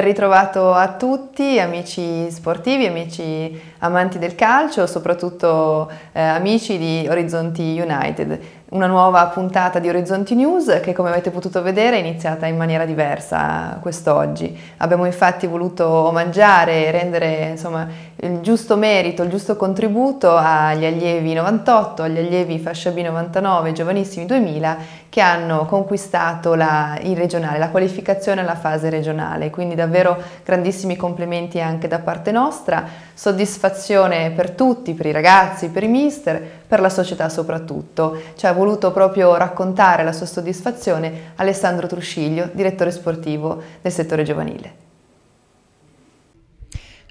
ben ritrovato a tutti, amici sportivi, amici amanti del calcio, soprattutto eh, amici di Orizzonti United una nuova puntata di Orizzonti News che come avete potuto vedere è iniziata in maniera diversa quest'oggi. Abbiamo infatti voluto omaggiare e rendere insomma, il giusto merito, il giusto contributo agli allievi 98, agli allievi fascia B 99, giovanissimi 2000 che hanno conquistato la, il regionale, la qualificazione alla fase regionale. Quindi davvero grandissimi complimenti anche da parte nostra soddisfazione per tutti, per i ragazzi, per i mister, per la società soprattutto. Ci cioè, ha voluto proprio raccontare la sua soddisfazione Alessandro Trusciglio, direttore sportivo del settore giovanile.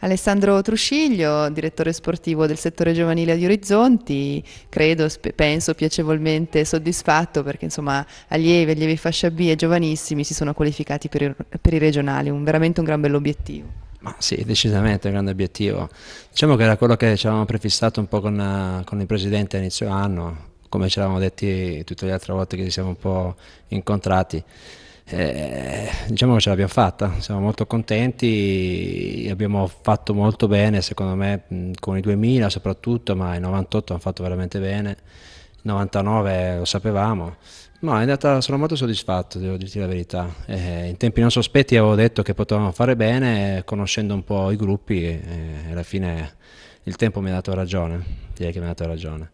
Alessandro Trusciglio, direttore sportivo del settore giovanile di Orizzonti, credo, penso piacevolmente soddisfatto perché insomma allievi, allievi fascia B e giovanissimi si sono qualificati per i, per i regionali, un, veramente un gran bell'obiettivo. Ma sì, decisamente un grande obiettivo. Diciamo che era quello che ci avevamo prefissato un po' con, eh, con il Presidente a inizio anno, come ci eravamo detti tutte le altre volte che ci siamo un po' incontrati. Eh, diciamo che ce l'abbiamo fatta, siamo molto contenti, abbiamo fatto molto bene secondo me con i 2000 soprattutto, ma i 98 hanno fatto veramente bene, i 99 lo sapevamo, ma è andata, sono molto soddisfatto, devo dirti la verità. Eh, in tempi non sospetti avevo detto che potevamo fare bene, conoscendo un po' i gruppi, eh, alla fine il tempo mi ha dato ragione, direi che mi ha dato ragione.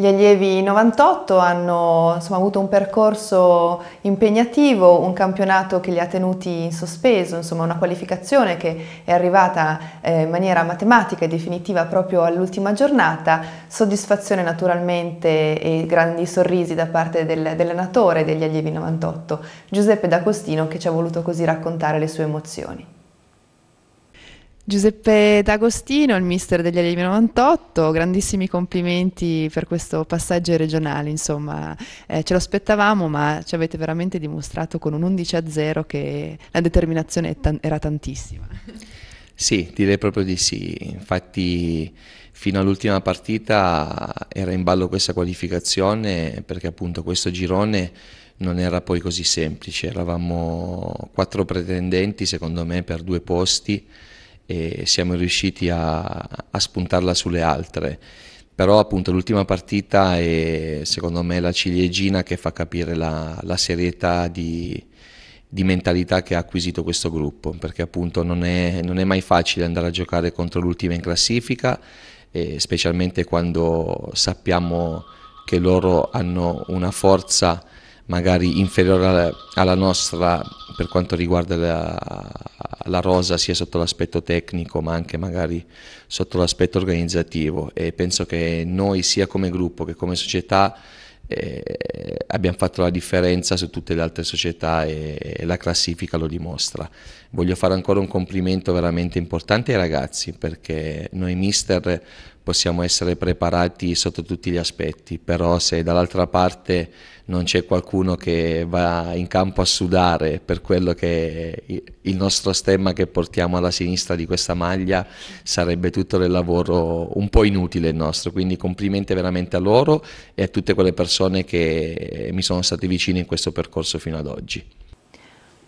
Gli allievi 98 hanno insomma, avuto un percorso impegnativo, un campionato che li ha tenuti in sospeso, insomma, una qualificazione che è arrivata eh, in maniera matematica e definitiva proprio all'ultima giornata, soddisfazione naturalmente e grandi sorrisi da parte del, dell'allenatore degli allievi 98, Giuseppe D'Agostino che ci ha voluto così raccontare le sue emozioni. Giuseppe D'Agostino, il mister degli Allievi 98, grandissimi complimenti per questo passaggio regionale, insomma eh, ce l'aspettavamo ma ci avete veramente dimostrato con un 11 a 0 che la determinazione era tantissima. Sì, direi proprio di sì, infatti fino all'ultima partita era in ballo questa qualificazione perché appunto questo girone non era poi così semplice, eravamo quattro pretendenti secondo me per due posti e siamo riusciti a, a spuntarla sulle altre. Però appunto l'ultima partita è secondo me la ciliegina che fa capire la, la serietà di, di mentalità che ha acquisito questo gruppo, perché appunto non è, non è mai facile andare a giocare contro l'ultima in classifica, eh, specialmente quando sappiamo che loro hanno una forza magari inferiore alla nostra per quanto riguarda la, la rosa sia sotto l'aspetto tecnico ma anche magari sotto l'aspetto organizzativo e penso che noi sia come gruppo che come società eh, abbiamo fatto la differenza su tutte le altre società e, e, la classifica lo dimostra. Voglio fare ancora un complimento veramente importante ai ragazzi perché noi mister possiamo essere preparati sotto tutti gli aspetti, però se dall'altra parte non c'è qualcuno che va in campo a sudare per quello che è il nostro stemma che portiamo alla sinistra di questa maglia, sarebbe tutto del lavoro un po' inutile il nostro, quindi complimenti veramente a loro e a tutte quelle persone che mi sono state vicine in questo percorso fino ad oggi.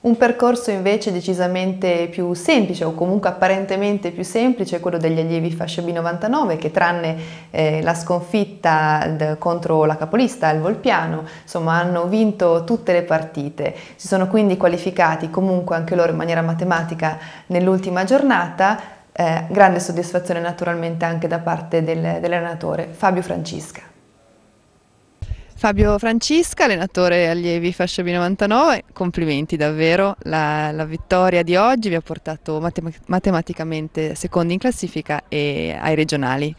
Un percorso invece decisamente più semplice o comunque apparentemente più semplice è quello degli allievi fascia B99 che tranne eh, la sconfitta contro la capolista, il Volpiano, insomma hanno vinto tutte le partite. Si sono quindi qualificati comunque anche loro in maniera matematica nell'ultima giornata. Eh, grande soddisfazione naturalmente anche da parte del, dell'allenatore Fabio Francisca. Fabio Francisca, allenatore allievi Fascio B99, complimenti davvero, la, la, vittoria di oggi vi ha portato matem matematicamente secondi in classifica e ai regionali.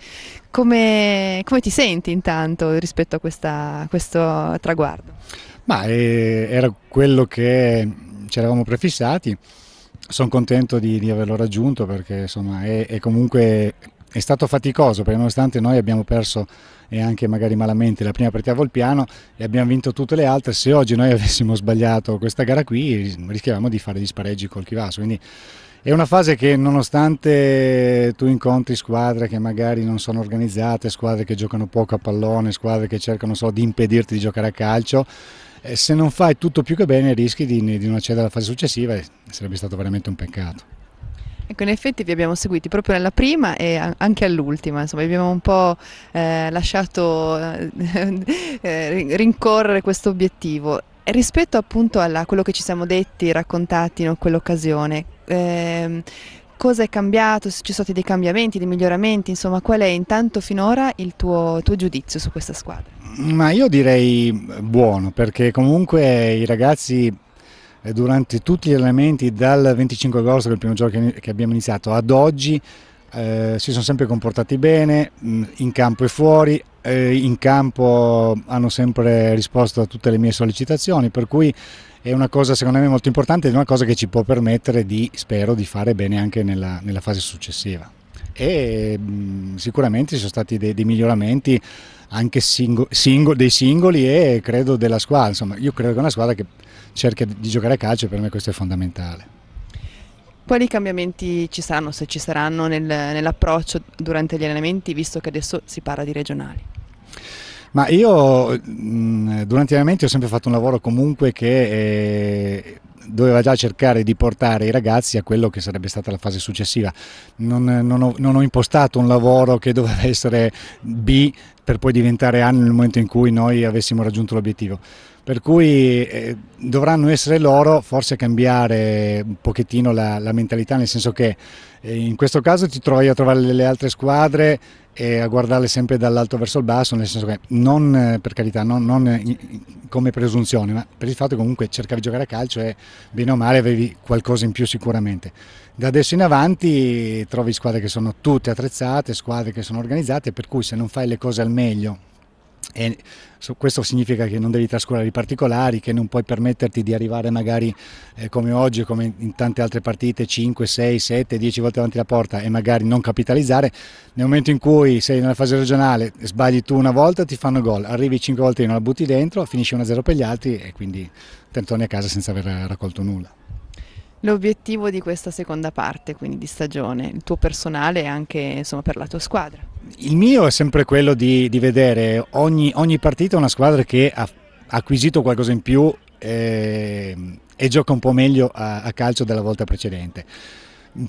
Come, come ti senti intanto rispetto a, questa, a questo traguardo? Ma, eh, era quello che ci eravamo prefissati, sono contento di, di, averlo raggiunto perché insomma, è, è comunque è stato faticoso perché nonostante noi abbiamo perso e anche magari malamente la prima partita a Volpiano e abbiamo vinto tutte le altre, se oggi noi avessimo sbagliato questa gara qui rischiavamo di fare gli spareggi col Chivasso, quindi è una fase che nonostante tu incontri squadre che magari non sono organizzate, squadre che giocano poco a pallone, squadre che cercano solo di impedirti di giocare a calcio, eh, se non fai tutto più che bene rischi di, di non accedere alla fase successiva e sarebbe stato veramente un peccato. Ecco, in effetti vi abbiamo seguiti proprio nella prima e anche all'ultima, insomma, vi abbiamo un po' eh, lasciato eh, eh rincorrere questo obiettivo. E rispetto appunto a quello che ci siamo detti, raccontati in quell'occasione, eh, cosa è cambiato, ci sono stati dei cambiamenti, dei miglioramenti, insomma qual è intanto finora il tuo, tuo giudizio su questa squadra? Ma io direi buono perché comunque i ragazzi durante tutti gli allenamenti dal 25 agosto, che è il primo giorno che abbiamo iniziato, ad oggi eh, si sono sempre comportati bene, mm, in campo e fuori, eh, in campo hanno sempre risposto a tutte le mie sollecitazioni, per cui è una cosa secondo me molto importante ed è una cosa che ci può permettere di, spero, di fare bene anche nella, nella fase successiva e mh, mm, sicuramente ci sono stati dei, dei miglioramenti anche singo, singo, dei singoli e credo della squadra, insomma io credo che una squadra che cerca di giocare a calcio per me questo è fondamentale. Quali cambiamenti ci saranno, se ci saranno, nel, nell'approccio durante gli allenamenti, visto che adesso si parla di regionali? Ma io mh, mm, durante gli allenamenti ho sempre fatto un lavoro comunque che eh, doveva già cercare di portare i ragazzi a quello che sarebbe stata la fase successiva. Non, non, ho, non ho, impostato un lavoro che doveva essere B per poi diventare A nel momento in cui noi avessimo raggiunto l'obiettivo. Per cui eh, dovranno essere loro forse a cambiare un pochettino la, la mentalità, nel senso che eh, in questo caso ti trovi a trovare le altre squadre e a guardarle sempre dall'alto verso il basso, nel senso che non eh, per carità, non, non eh, come presunzione, ma per il fatto che comunque cercavi di giocare a calcio e bene o male avevi qualcosa in più sicuramente. Da adesso in avanti trovi squadre che sono tutte attrezzate, squadre che sono organizzate, per cui se non fai le cose al meglio e questo significa che non devi trascurare i particolari, che non puoi permetterti di arrivare magari eh, come oggi, come in tante altre partite, 5, 6, 7, 10 volte davanti alla porta e magari non capitalizzare. Nel momento in cui sei nella fase regionale, sbagli tu una volta, ti fanno gol, arrivi 5 volte e non la butti dentro, finisci 1-0 per gli altri e quindi te torni a casa senza aver raccolto nulla. L'obiettivo di questa seconda parte, quindi di stagione, il tuo personale e anche insomma, per la tua squadra? Il mio è sempre quello di, di vedere ogni, ogni partita una squadra che ha acquisito qualcosa in più eh, e gioca un po' meglio a, a calcio della volta precedente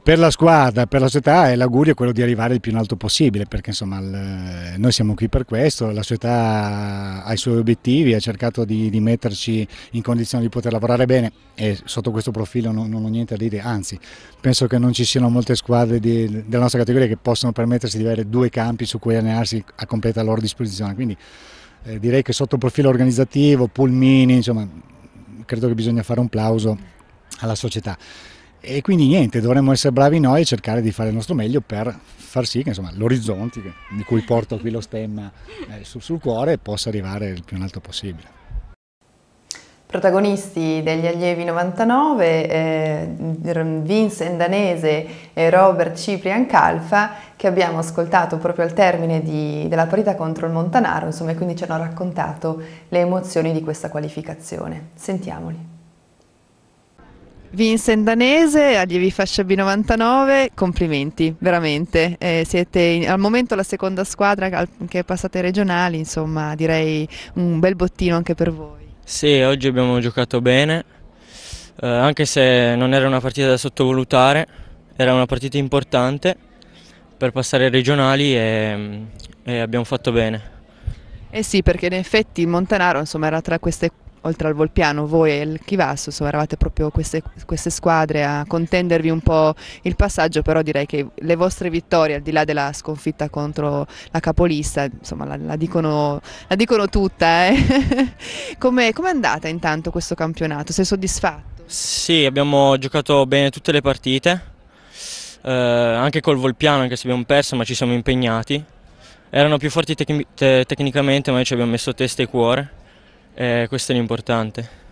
per la squadra, per la società l'augurio è quello di arrivare il più in alto possibile perché insomma il, noi siamo qui per questo, la società ha i suoi obiettivi, ha cercato di, di metterci in condizione di poter lavorare bene e sotto questo profilo non, non ho niente da dire, anzi penso che non ci siano molte squadre di, della nostra categoria che possono permettersi di avere due campi su cui allenarsi a completa loro disposizione, quindi eh, direi che sotto profilo organizzativo, pulmini, insomma credo che bisogna fare un plauso alla società. E quindi niente, dovremmo essere bravi noi e cercare di fare il nostro meglio per far sì che l'orizzonte di cui porto qui lo stemma eh, sul, sul cuore possa arrivare il più in alto possibile. Protagonisti degli allievi 99, eh, Vince Endanese e Robert Ciprian Calfa, che abbiamo ascoltato proprio al termine di, della partita contro il Montanaro, insomma, e quindi ci hanno raccontato le emozioni di questa qualificazione. Sentiamoli. Vincent Danese, allievi fascia B99, complimenti, veramente. Eh, siete in, al momento la seconda squadra che è passata ai regionali, insomma direi un bel bottino anche per voi. Sì, oggi abbiamo giocato bene, eh, anche se non era una partita da sottovalutare, era una partita importante per passare ai regionali e, e abbiamo fatto bene. Eh sì, perché in effetti Montanaro insomma, era tra queste oltre al Volpiano, voi e il Chivasso, eravate proprio queste, queste, squadre a contendervi un po' il passaggio, però direi che le vostre vittorie, al di là della sconfitta contro la capolista, insomma la, la, dicono, la dicono, tutta. Eh? Com'è, è andata intanto questo campionato? Sei soddisfatto? Sì, abbiamo giocato bene tutte le partite, eh, anche col Volpiano, anche se abbiamo perso, ma ci siamo impegnati. Erano più forti tec tecnicamente, ma noi ci abbiamo messo testa e cuore eh, questo è l'importante.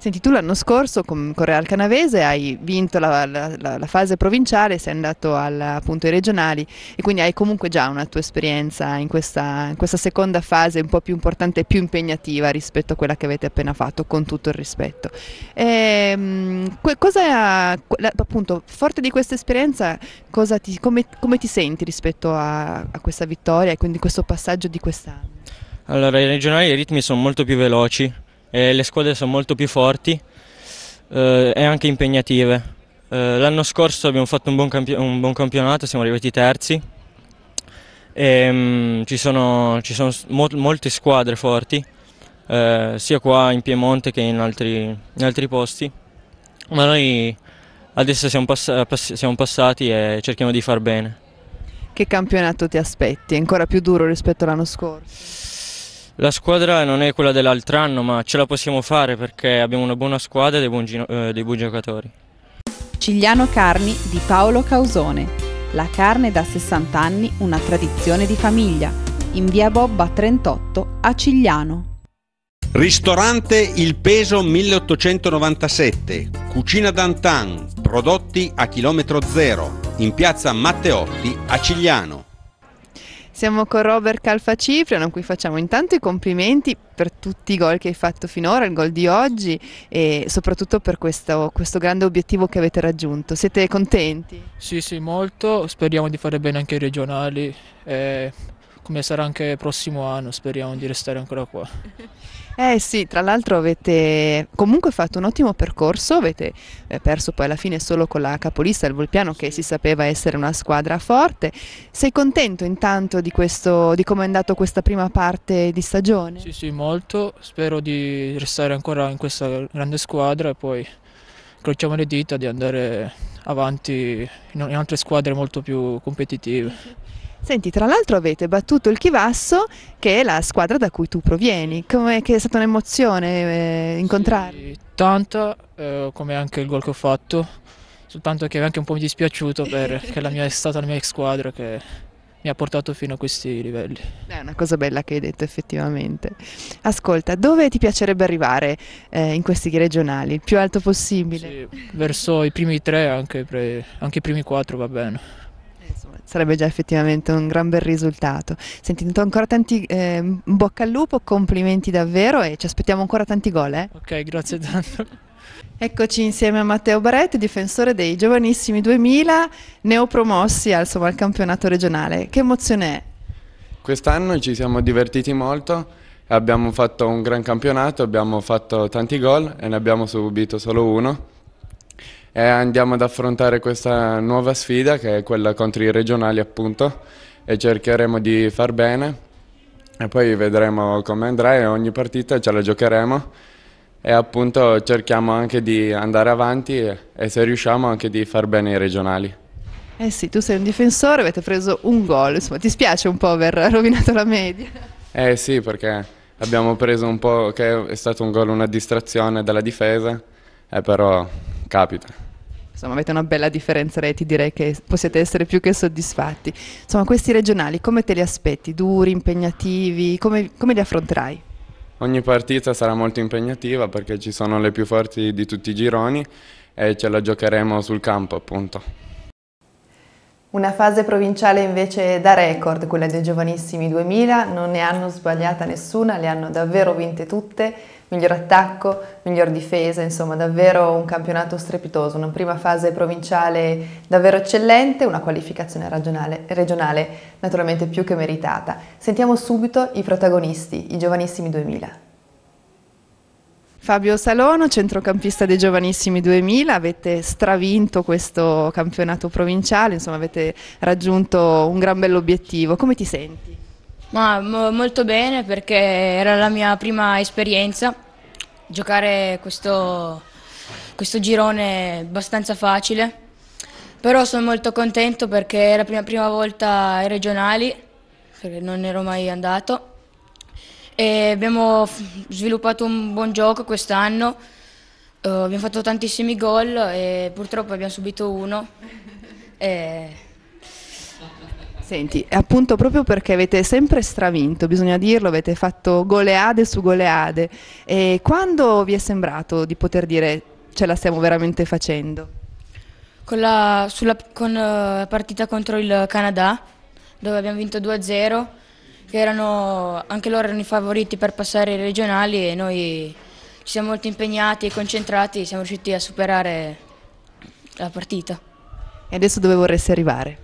Senti, tu l'anno scorso con, Correal Canavese hai vinto la, la, la, la fase provinciale, sei andato alla, appunto ai regionali e quindi hai comunque già una tua esperienza in questa, in questa seconda fase un po' più importante e più impegnativa rispetto a quella che avete appena fatto, con tutto il rispetto. Ehm, e, cosa, appunto, forte di questa esperienza, ti, come, come, ti senti rispetto a, a questa vittoria e quindi questo passaggio di quest'anno? Allora, i regionali i ritmi sono molto più veloci, le squadre sono molto più forti eh, e anche impegnative. Eh, l'anno scorso abbiamo fatto un buon, un buon, campionato, siamo arrivati terzi. E, ehm, mh, ci sono, ci sono mol molte squadre forti, eh, sia qua in Piemonte che in altri, in altri posti, ma noi adesso siamo, pass pass siamo passati e cerchiamo di far bene. Che campionato ti aspetti? È ancora più duro rispetto all'anno scorso? La squadra non è quella dell'altro anno, ma ce la possiamo fare perché abbiamo una buona squadra e dei, eh, dei buoni giocatori. Cigliano Carni di Paolo Causone. La carne da 60 anni, una tradizione di famiglia. In via Bobba 38 a Cigliano. Ristorante Il Peso 1897, cucina d'antan, prodotti a chilometro zero, in piazza Matteotti a Cigliano. Siamo con Robert Calfacifriano a cui facciamo intanto i complimenti per tutti i gol che hai fatto finora, il gol di oggi e soprattutto per questo, questo, grande obiettivo che avete raggiunto. Siete contenti? Sì, sì, molto. Speriamo di fare bene anche i regionali, eh, come sarà anche il prossimo anno, speriamo di restare ancora qua. Eh sì, tra l'altro avete comunque fatto un ottimo percorso, avete eh, perso poi alla fine solo con la capolista, il Volpiano che si sapeva essere una squadra forte. Sei contento intanto di, questo, di come è andata questa prima parte di stagione? Sì, sì, molto. Spero di restare ancora in questa grande squadra e poi crociamo le dita di andare avanti in altre squadre molto più competitive. Senti, tra l'altro avete battuto il Chivasso, che è la squadra da cui tu provieni. Com'è che è stata un'emozione eh, incontrarli? Sì, tanto, eh, come anche il gol che ho fatto, soltanto che è anche un po' mi dispiaciuto perché la mia, è stata la mia ex squadra che mi ha portato fino a questi livelli. È una cosa bella che hai detto effettivamente. Ascolta, dove ti piacerebbe arrivare eh, in questi regionali? Il più alto possibile? Sì, verso i primi tre, anche, pre, anche i primi quattro va bene sarebbe già effettivamente un gran bel risultato. Sentito ancora tanti eh, bocca al lupo, complimenti davvero e ci aspettiamo ancora tanti gol. Eh? Ok, grazie tanto. Eccoci insieme a Matteo Baretti, difensore dei giovanissimi 2000, neopromossi al, insomma, al campionato regionale. Che emozione è? Quest'anno ci siamo divertiti molto, abbiamo fatto un gran campionato, abbiamo fatto tanti gol e ne abbiamo subito solo uno e andiamo ad affrontare questa nuova sfida che è quella contro i regionali appunto e cercheremo di far bene e poi vedremo come andrà e ogni partita ce la giocheremo e appunto cerchiamo anche di andare avanti e, e se riusciamo anche di far bene i regionali. Eh sì, tu sei un difensore, avete preso un gol, insomma ti spiace un po' aver rovinato la media? Eh sì, perché abbiamo preso un po' che è stato un gol, una distrazione dalla difesa, eh, però capita. Insomma, avete una bella differenza reti, direi che possiate essere più che soddisfatti. Insomma, questi regionali come te li aspetti? Duri, impegnativi? Come, come li affronterai? Ogni partita sarà molto impegnativa perché ci sono le più forti di tutti i gironi e ce la giocheremo sul campo, appunto. Una fase provinciale invece da record, quella dei giovanissimi 2000, non ne hanno sbagliata nessuna, le hanno davvero vinte tutte, miglior attacco, miglior difesa, insomma davvero un campionato strepitoso, una prima fase provinciale davvero eccellente, una qualificazione regionale, regionale naturalmente più che meritata. Sentiamo subito i protagonisti, i giovanissimi 2000. Fabio Salono, centrocampista dei Giovanissimi 2000, avete stravinto questo campionato provinciale, insomma avete raggiunto un gran bell'obiettivo, come ti senti? Ma, mo, molto bene perché era la mia prima esperienza, giocare questo, questo girone è abbastanza facile, però sono molto contento perché è la prima, prima volta ai regionali, perché non ero mai andato e abbiamo sviluppato un buon gioco quest'anno, uh, abbiamo fatto tantissimi gol e purtroppo abbiamo subito uno. E... Senti, appunto proprio perché avete sempre stravinto, bisogna dirlo, avete fatto goleade su goleade. E quando vi è sembrato di poter dire ce la stiamo veramente facendo? Con la, sulla, con la eh, partita contro il Canada, dove abbiamo vinto 2-0 che erano, anche loro erano i favoriti per passare ai regionali e noi ci siamo molto impegnati e concentrati e siamo riusciti a superare la partita. E adesso dove vorresti arrivare?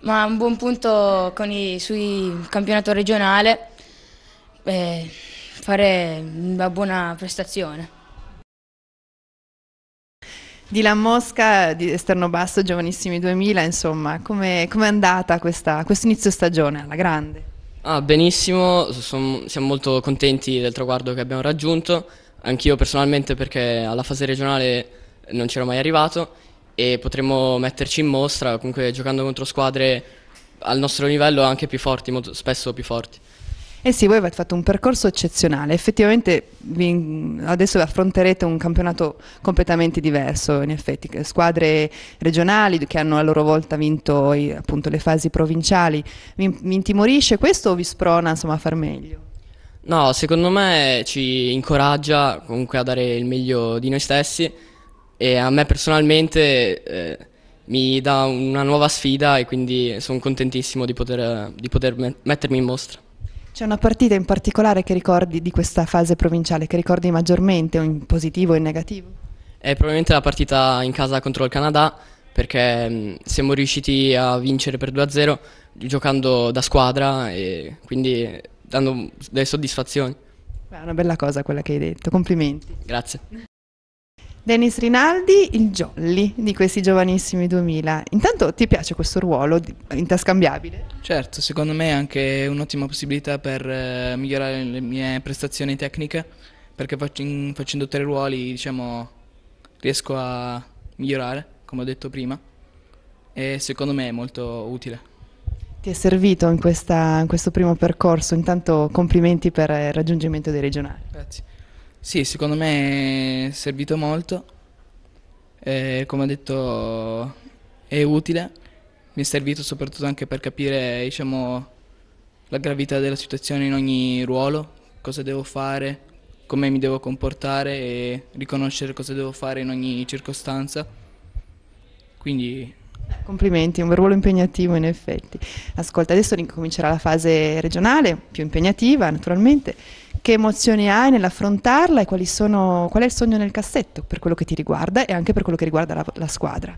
Ma un buon punto i, sui campionato regionale, eh, fare una buona prestazione. Di Mosca, di Esterno Basso, Giovanissimi 2000, insomma, come è andata questo inizio stagione alla grande? Ah, benissimo, Sono, siamo molto contenti del traguardo che abbiamo raggiunto, anch'io personalmente perché alla fase regionale non c'ero mai arrivato e potremmo metterci in mostra, comunque giocando contro squadre al nostro livello anche più forti, molto, spesso più forti. Eh sì, voi avete fatto un percorso eccezionale, effettivamente vi, adesso affronterete un campionato completamente diverso, in effetti, squadre regionali che hanno a loro volta vinto appunto, le fasi provinciali, vi, vi intimorisce questo o vi sprona insomma, a far meglio? No, secondo me ci incoraggia comunque a dare il meglio di noi stessi e a me personalmente eh, mi dà una nuova sfida e quindi sono contentissimo di poter, di poter mettermi in mostra. C'è una partita in particolare che ricordi di questa fase provinciale, che ricordi maggiormente, o in positivo o in negativo? È probabilmente la partita in casa contro il Canada, perché siamo riusciti a vincere per 2-0 giocando da squadra e quindi dando delle soddisfazioni. È una bella cosa quella che hai detto, complimenti. Grazie. Dennis Rinaldi, il Jolly di questi giovanissimi 2000. Intanto ti piace questo ruolo interscambiabile? Certo, secondo me è anche un'ottima possibilità per eh, migliorare le mie prestazioni tecniche, perché fac in, facendo tre ruoli diciamo, riesco a migliorare, come ho detto prima, e secondo me è molto utile. Ti è servito in, questa, in questo primo percorso, intanto complimenti per il raggiungimento dei regionali. Grazie. Sì, secondo me è servito molto, eh, come ho detto è utile, mi è servito soprattutto anche per capire diciamo, la gravità della situazione in ogni ruolo, cosa devo fare, come mi devo comportare e riconoscere cosa devo fare in ogni circostanza. Quindi Complimenti, un ruolo impegnativo in effetti. Ascolta, adesso ricomincerà la fase regionale, più impegnativa naturalmente. Che emozioni hai nell'affrontarla e sono, qual è il sogno nel cassetto per quello che ti riguarda e anche per quello che riguarda la, la squadra?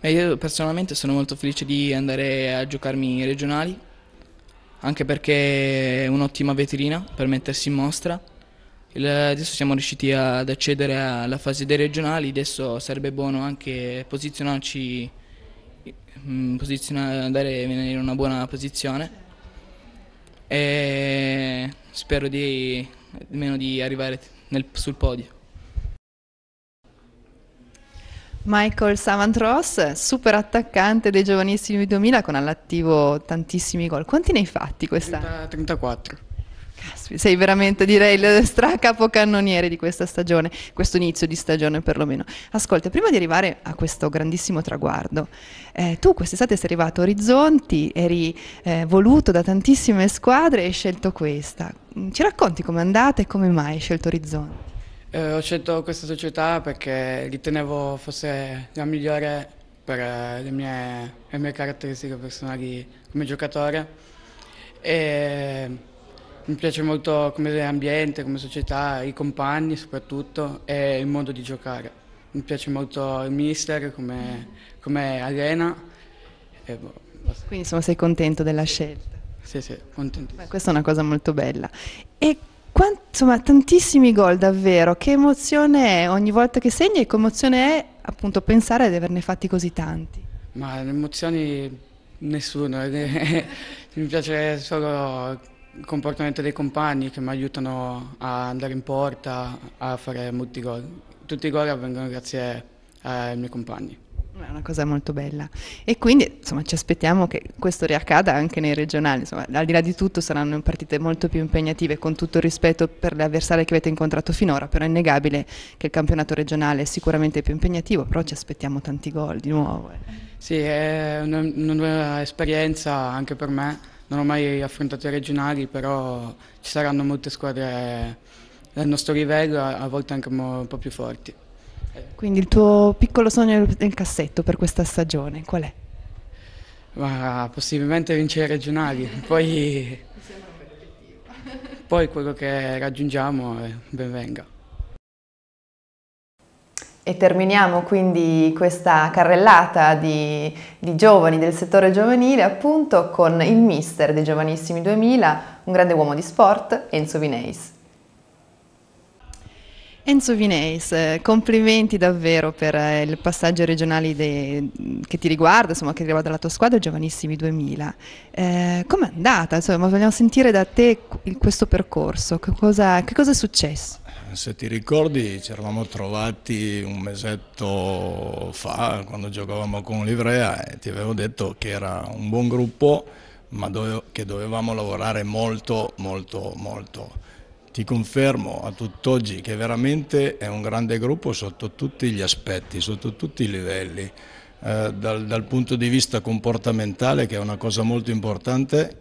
Beh, io personalmente sono molto felice di andare a giocarmi in regionali, anche perché è un'ottima vetrina per mettersi in mostra. Il, adesso siamo riusciti ad accedere alla fase dei regionali, adesso sarebbe buono anche posizionarci Mm, andare in una buona posizione e spero di, almeno di arrivare nel, sul podio. Michael Savantros, super attaccante dei giovanissimi 2000 con all'attivo tantissimi gol. Quanti ne hai fatti quest'anno? 34 sei veramente direi il stracapocannoniere di questa stagione, questo inizio di stagione perlomeno. Ascolta, prima di arrivare a questo grandissimo traguardo, eh, tu quest'estate sei arrivato a Orizzonti, eri eh, voluto da tantissime squadre e hai scelto questa. Mm, ci racconti com'è andata e come mai hai scelto Orizzonti? Eh, ho scelto questa società perché ritenevo fosse la migliore per eh, le mie, le mie caratteristiche personali come giocatore. E mi piace molto come ambiente, come società, i compagni soprattutto e il modo di giocare. Mi piace molto il mister come, come arena. Boh, Quindi insomma sei contento della scelta? Sì, sì, contento. Questa è una cosa molto bella. E quant, insomma tantissimi gol davvero, che emozione è ogni volta che segni e emozione è appunto pensare di averne fatti così tanti? Ma le emozioni nessuno, mi piace solo il comportamento dei compagni che mi aiutano a andare in porta, a fare molti gol. Tutti i gol avvengono grazie ai miei compagni. È una cosa molto bella. E quindi insomma, ci aspettiamo che questo riaccada anche nei regionali. Insomma, al di là di tutto saranno partite molto più impegnative, con tutto il rispetto per le avversarie che avete incontrato finora, però è innegabile che il campionato regionale è sicuramente più impegnativo, però ci aspettiamo tanti gol di nuovo. Eh. Sì, è una, una nuova esperienza anche per me non ho mai affrontato i regionali, però ci saranno molte squadre del nostro livello, a volte anche un po' più forti. Quindi il tuo piccolo sogno nel cassetto per questa stagione qual è? Ma, possibilmente vincere i regionali, poi, poi quello che raggiungiamo eh, ben venga. E terminiamo quindi questa carrellata di, di, giovani del settore giovanile appunto con il mister dei Giovanissimi 2000, un grande uomo di sport, Enzo Vineis. Enzo Vineis, eh, complimenti davvero per eh, il passaggio regionale che ti riguarda, insomma, che riguarda la tua squadra, Giovanissimi 2000. Eh, Com'è andata? Insomma, vogliamo sentire da te questo percorso, che cosa, che cosa è successo? se ti ricordi ci eravamo trovati un mesetto fa quando giocavamo con l'Ivrea e ti avevo detto che era un buon gruppo ma dove, che dovevamo lavorare molto molto molto. Ti confermo a tutt'oggi che veramente è un grande gruppo sotto tutti gli aspetti, sotto tutti i livelli. Eh, dal, dal punto di vista comportamentale, che è una cosa molto importante,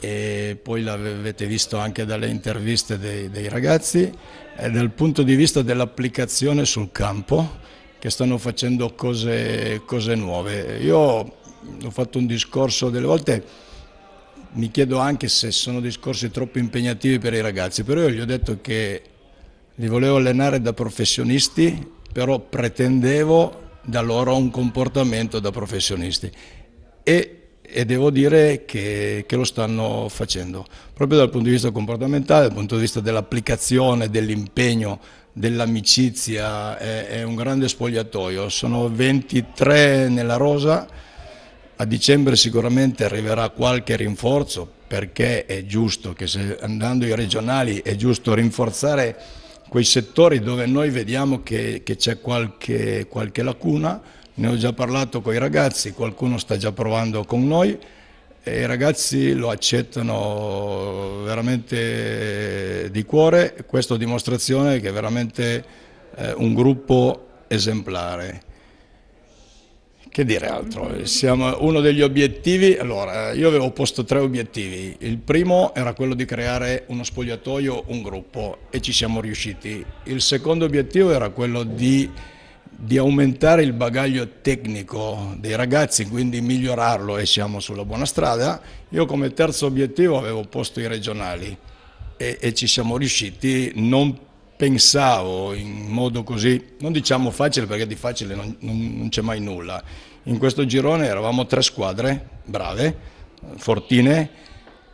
e poi l'avete visto anche dalle interviste dei, dei ragazzi eh, dal punto di vista dell'applicazione sul campo che stanno facendo cose, cose nuove. Io ho fatto un discorso delle volte, mi chiedo anche se sono discorsi troppo impegnativi per i ragazzi, però io gli ho detto che li volevo allenare da professionisti, però pretendevo da loro un comportamento da professionisti e e devo dire che, che, lo stanno facendo, proprio dal punto di vista comportamentale, dal punto di vista dell'applicazione, dell'impegno, dell'amicizia, è, è, un grande spogliatoio, sono 23 nella rosa, a dicembre sicuramente arriverà qualche rinforzo perché è giusto che se andando ai regionali è giusto rinforzare quei settori dove noi vediamo che, che c'è qualche, qualche lacuna, ne ho già parlato con i ragazzi, qualcuno sta già provando con noi e i ragazzi lo accettano veramente di cuore, questa dimostrazione che è veramente eh, un gruppo esemplare. Che dire altro? Siamo uno degli obiettivi, allora io avevo posto tre obiettivi, il primo era quello di creare uno spogliatoio, un gruppo e ci siamo riusciti, il secondo obiettivo era quello di di aumentare il bagaglio tecnico dei ragazzi, quindi migliorarlo e siamo sulla buona strada. Io come terzo obiettivo avevo posto i regionali e, e ci siamo riusciti, non pensavo in modo così, non diciamo facile perché di facile non, non, non c'è mai nulla. In questo girone eravamo tre squadre brave, fortine,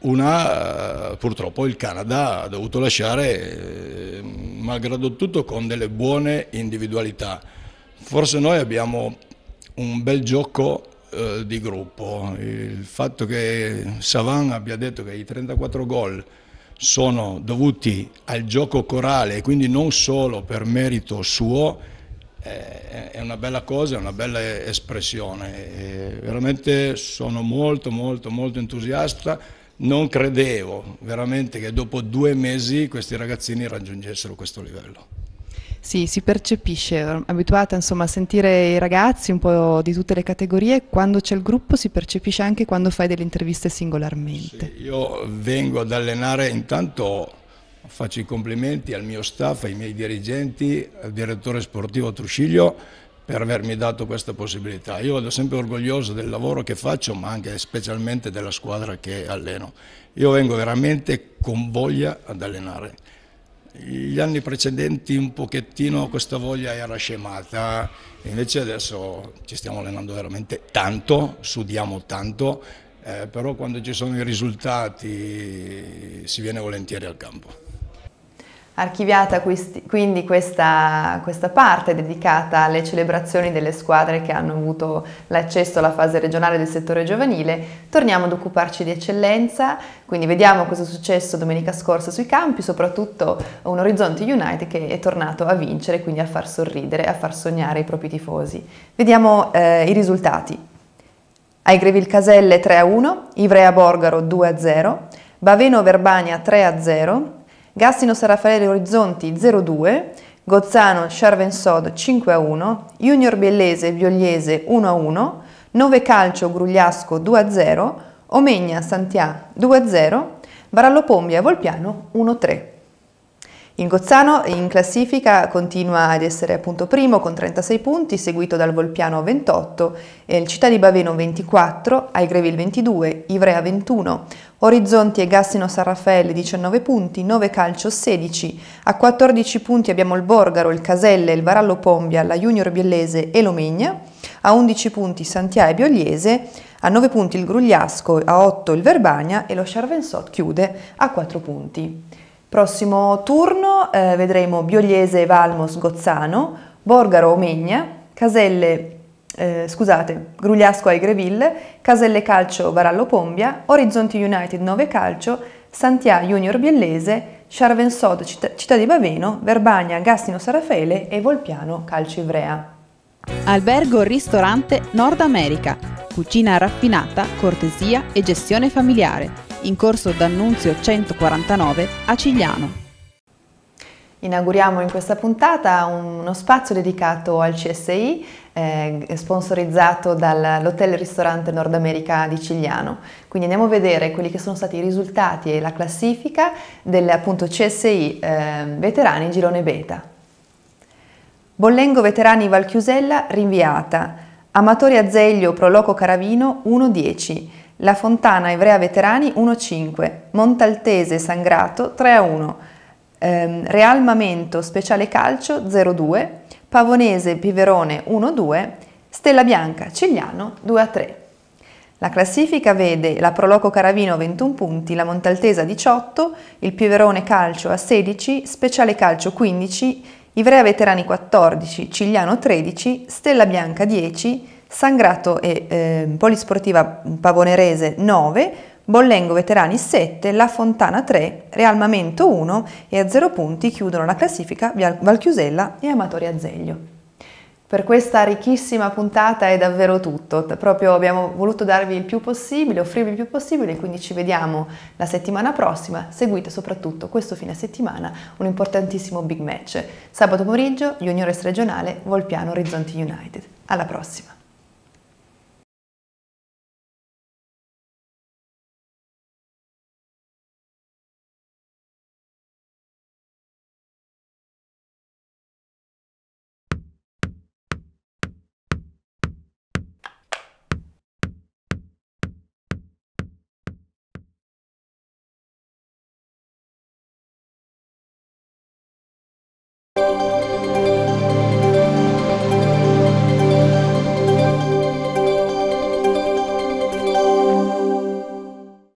una eh, purtroppo il Canada ha dovuto lasciare eh, malgrado tutto con delle buone individualità Forse noi abbiamo un bel gioco eh, di gruppo, il fatto che Savan abbia detto che i 34 gol sono dovuti al gioco corale e quindi non solo per merito suo, eh, è una bella cosa, è una bella espressione. E veramente sono molto molto molto entusiasta, non credevo veramente che dopo due mesi questi ragazzini raggiungessero questo livello. Sì, si percepisce, eh, abituata insomma a sentire i ragazzi un po' di tutte le categorie, quando c'è il gruppo si percepisce anche quando fai delle interviste singolarmente. Sì, io vengo ad allenare intanto faccio i complimenti al mio staff, ai miei dirigenti, al direttore sportivo Trusciglio per avermi dato questa possibilità. Io vado sempre orgoglioso del lavoro che faccio, ma anche specialmente della squadra che alleno. Io vengo veramente con voglia ad allenare gli anni precedenti un pochettino questa voglia era scemata, invece adesso ci stiamo allenando veramente tanto, sudiamo tanto, eh, però quando ci sono i risultati si viene volentieri al campo archiviata quindi questa, questa, parte dedicata alle celebrazioni delle squadre che hanno avuto l'accesso alla fase regionale del settore giovanile, torniamo ad occuparci di eccellenza, quindi vediamo cosa è successo domenica scorsa sui campi, soprattutto un Orizzonte United che è tornato a vincere, quindi a far sorridere, a far sognare i propri tifosi. Vediamo eh, i risultati. Ai Greville Caselle 3-1, Ivrea Borgaro 2-0, Baveno Verbania 3-0, Gassino San Orizzonti 0-2, Gozzano Charvensod 5-1, Junior Biellese Viogliese 1-1, Nove Calcio Grugliasco 2-0, Omegna Santià 2-0, Varallo Pombia Volpiano 1-3. Il Gozzano in classifica continua ad essere appunto primo con 36 punti, seguito dal Volpiano 28, eh, il Città di Baveno 24, Aigreville 22, Ivrea 21, Orizzonti e Gassino San Raffaele 19 punti, 9 Calcio 16, a 14 punti abbiamo il Borgaro, il Caselle, il Varallo Pombia, la Junior Biellese e l'Omegna, a 11 punti Santia e Biogliese, a 9 punti il Grugliasco, a 8 il Verbania e lo Charvensot chiude a 4 punti. Prossimo turno eh, vedremo Biogliese, Valmos, Gozzano, Borgaro, Omegna, Caselle, eh, scusate, Grugliasco, Aigreville, Caselle Calcio, Varallo, Pombia, Orizzonti United, Nove Calcio, Santiago Junior Biellese, Charvensod Citt Città di Baveno, Verbagna Gastino Sarafele e Volpiano Calcio Ivrea. Albergo Ristorante Nord America. Cucina raffinata, cortesia e gestione familiare in corso d'annunzio 149 a Cigliano. Inauguriamo in questa puntata uno spazio dedicato al CSI, eh, sponsorizzato dall'Hotel Ristorante Nord America di Cigliano. Quindi andiamo a vedere quelli che sono stati i risultati e la classifica del appunto, CSI eh, Veterani Girone Beta. Bollengo Veterani Valchiusella rinviata, Amatori Azeglio Proloco Caravino 1-10, la Fontana Ivrea Veterani 1-5, Montaltese Sangrato 3-1, ehm, Mamento Speciale Calcio 0-2, Pavonese Piverone 1-2, Stella Bianca Cigliano 2-3. La classifica vede la Proloco Caravino 21 punti, la Montaltesa 18, il Piverone Calcio a 16, Speciale Calcio 15, Ivrea Veterani 14, Cigliano 13, Stella Bianca 10, Sangrato e eh, Polisportiva Pavonerese 9, Bollengo Veterani 7, La Fontana 3, Realmamento 1 e a 0 punti chiudono la classifica Valchiusella e Amatori Azeglio. Per questa ricchissima puntata è davvero tutto, proprio abbiamo voluto darvi il più possibile, offrirvi il più possibile, quindi ci vediamo la settimana prossima, seguite soprattutto questo fine settimana un importantissimo big match. Sabato pomeriggio, Juniores Regionale, Volpiano Orizzonti United. Alla prossima!